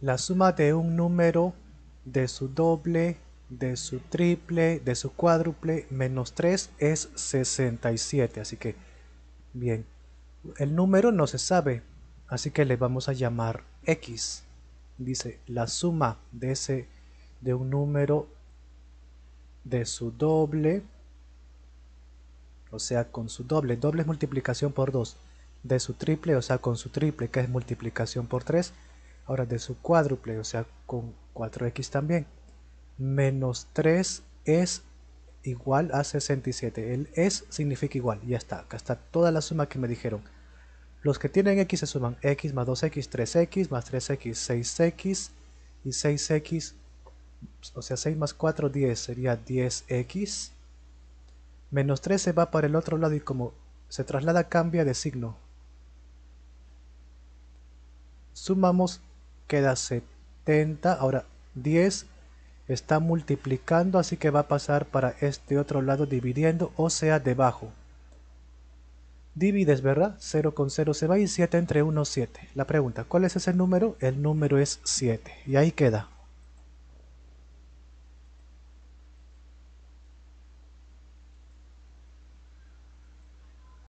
La suma de un número, de su doble, de su triple, de su cuádruple, menos 3 es 67. Así que, bien, el número no se sabe, así que le vamos a llamar x. Dice, la suma de, ese, de un número, de su doble, o sea, con su doble, doble es multiplicación por 2, de su triple, o sea, con su triple, que es multiplicación por 3, Ahora de su cuádruple, o sea, con 4x también, menos 3 es igual a 67. El es significa igual, ya está. Acá está toda la suma que me dijeron. Los que tienen x se suman x más 2x, 3x, más 3x, 6x y 6x, o sea 6 más 4, 10 sería 10x. Menos 3 se va para el otro lado y como se traslada cambia de signo. Sumamos queda 70, ahora 10 está multiplicando, así que va a pasar para este otro lado dividiendo, o sea, debajo. Divides, ¿verdad? 0 con 0 se va y 7 entre 1, 7. La pregunta, ¿cuál es ese número? El número es 7. Y ahí queda.